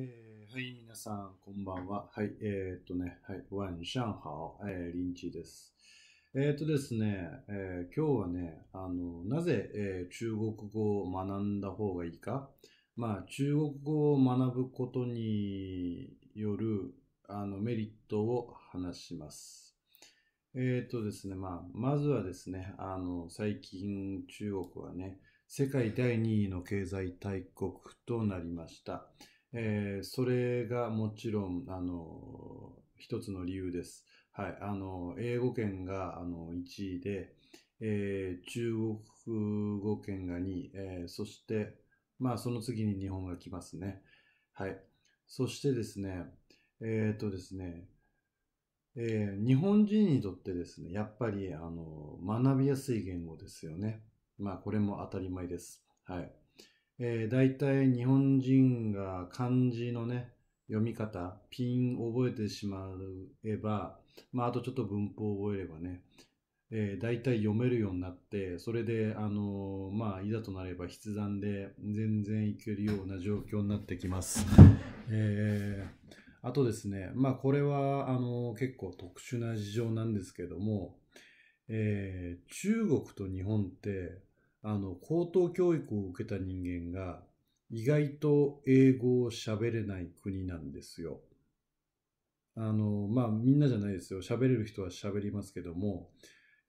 えー、はい、皆さん、こんばんは。はい、えー、っとね、はい、ワンシャンハオ、えー、リンチです。えー、っとですね、え今日はね、あの、なぜ、え中国語を学んだ方がいいか、まあ、中国語を学ぶことによる、あの、メリットを話します。えっとですね、まあ、まずはですね、あの、最近中国はね、世界第2位の経済大国となりました。えー、それがもちろん、あの、一つの理由です。はい。あの、英語圏が、あの、1位で、えー、中国語圏が2位、えー、そして、まあ、その次に日本が来ますね。はい。そしてですね、えっ、ー、とですね、えー、日本人にとってですね、やっぱり、あの、学びやすい言語ですよね。まあ、これも当たり前です。はい。えー、大体日本人が漢字のね、読み方、ピン覚えてしまえば、まあ、あとちょっと文法を覚えればね、えー、大体読めるようになって、それで、あのー、まあ、いざとなれば筆算で全然いけるような状況になってきます。えー、あとですね、まあ、これは、あの結構特殊な事情なんですけども、えー、中国と日本って、あの、高等教育を受けた人間が意外と英語を喋れない国なんですよ。あの、まあ、みんなじゃないですよ。喋れる人は喋りますけども、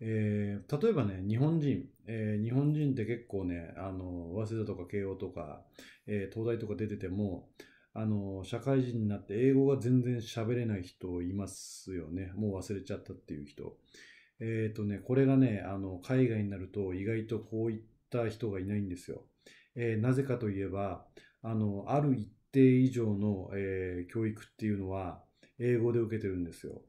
えー、例えばね、日本人、えー、日本人って結構ね、あの、早稲田とか慶応とか、えー、東大とか出てても、あの、社会人になって英語が全然喋れない人いますよね。もう忘れちゃったっていう人。えっ、ー、とね、これがね、あの、海外になると意外とこういった人がいないんですよ。えー、なぜかといえば、あの、ある一定以上の、えー、教育っていうのは英語で受けてるんですよ。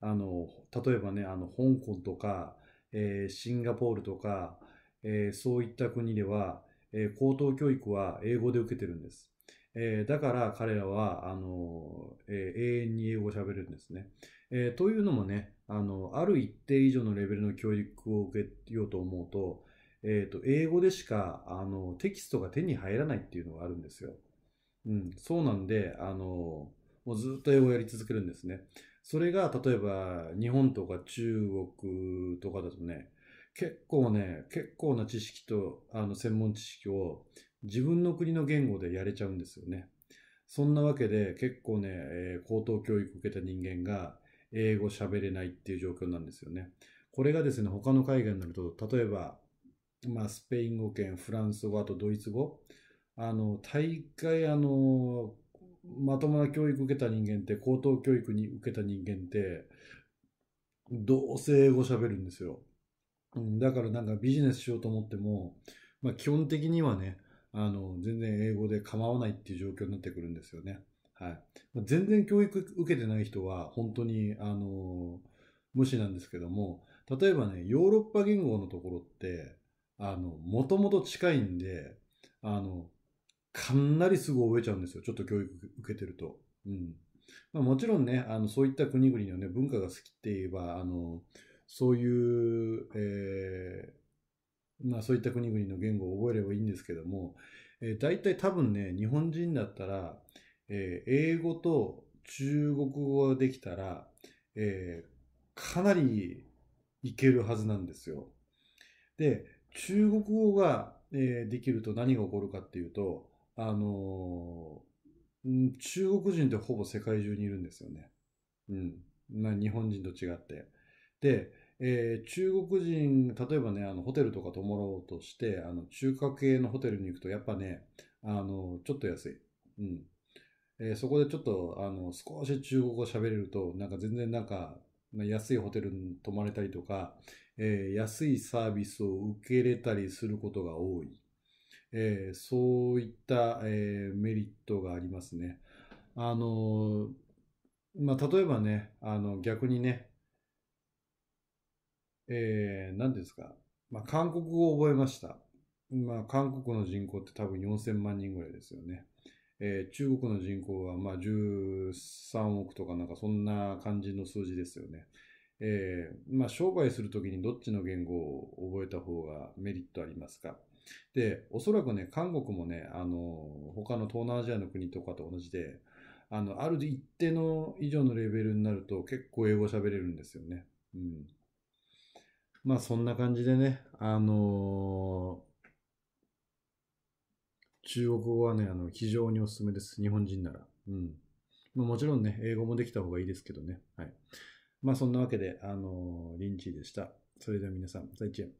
あの、例えばね、あの、香港とか、えー、シンガポールとか、えー、そういった国では、えー、高等教育は英語で受けてるんです。えー、だから彼らは、あの、えー、永遠に英語を喋るんですね。えー、というのもね、あの、ある一定以上のレベルの教育を受けようと思うと、えー、と、英語でしか、あの、テキストが手に入らないっていうのがあるんですよ。うん、そうなんで、あの、もうずっと英語をやり続けるんですね。それが、例えば、日本とか中国とかだとね、結構ね、結構な知識と、あの、専門知識を自分の国の言語でやれちゃうんですよね。そんなわけで、結構ね、えー、高等教育を受けた人間が、英語喋れないっていう状況なんですよね。これがですね、他の海外になると、例えば、まあ、スペイン語圏、フランス語、あとドイツ語、あの、大概、あの、まともな教育受けた人間って、高等教育に受けた人間って、どうせ英語喋るんですよ。うん、だからなんかビジネスしようと思っても、まあ、基本的にはね、あの、全然英語で構わないっていう状況になってくるんですよね。はい。全然教育受けてない人は、本当に、あの、無視なんですけども、例えばね、ヨーロッパ言語のところって、あの、もともと近いんで、あの、かなりすぐ覚えちゃうんですよ。ちょっと教育受けてると。うん。まあ、もちろんね、あの、そういった国々のね、文化が好きって言えば、あの、そういう、えー、まあ、そういった国々の言語を覚えればいいんですけども、えー、大体多分ね、日本人だったら、えー、英語と中国語ができたら、えー、かなりいけるはずなんですよ。で、中国語が、えー、できると何が起こるかっていうと、あのー、中国人ってほぼ世界中にいるんですよね。うん。まあ、日本人と違って。で、えー、中国人、例えばね、あのホテルとか泊まろうとして、あの中華系のホテルに行くと、やっぱね、あのちょっと安い。うん。えー、そこでちょっと、あの、少し中国語喋れると、なんか全然なんか、安いホテルに泊まれたりとか、えー、安いサービスを受け入れたりすることが多い。えー、そういった、えー、メリットがありますね。あのまあ、例えばね、あの、逆にね、え何ですか、まあ、韓国語を覚えました。まあ、韓国の人口って多分4000万人ぐらいですよね。えー、中国の人口はまあ13億とかなんかそんな感じの数字ですよね。えー、まあ商売するときにどっちの言語を覚えた方がメリットありますかで、おそらくね、韓国もね、あの、他の東南アジアの国とかと同じで、あの、ある一定の以上のレベルになると結構英語喋れるんですよね。うん。まあそんな感じでね、あのー中国語はね、あの、非常におすすめです。日本人なら。うん。まあ、もちろんね、英語もできた方がいいですけどね。はい。まあそんなわけで、あのー、リンチーでした。それでは皆さん、再見。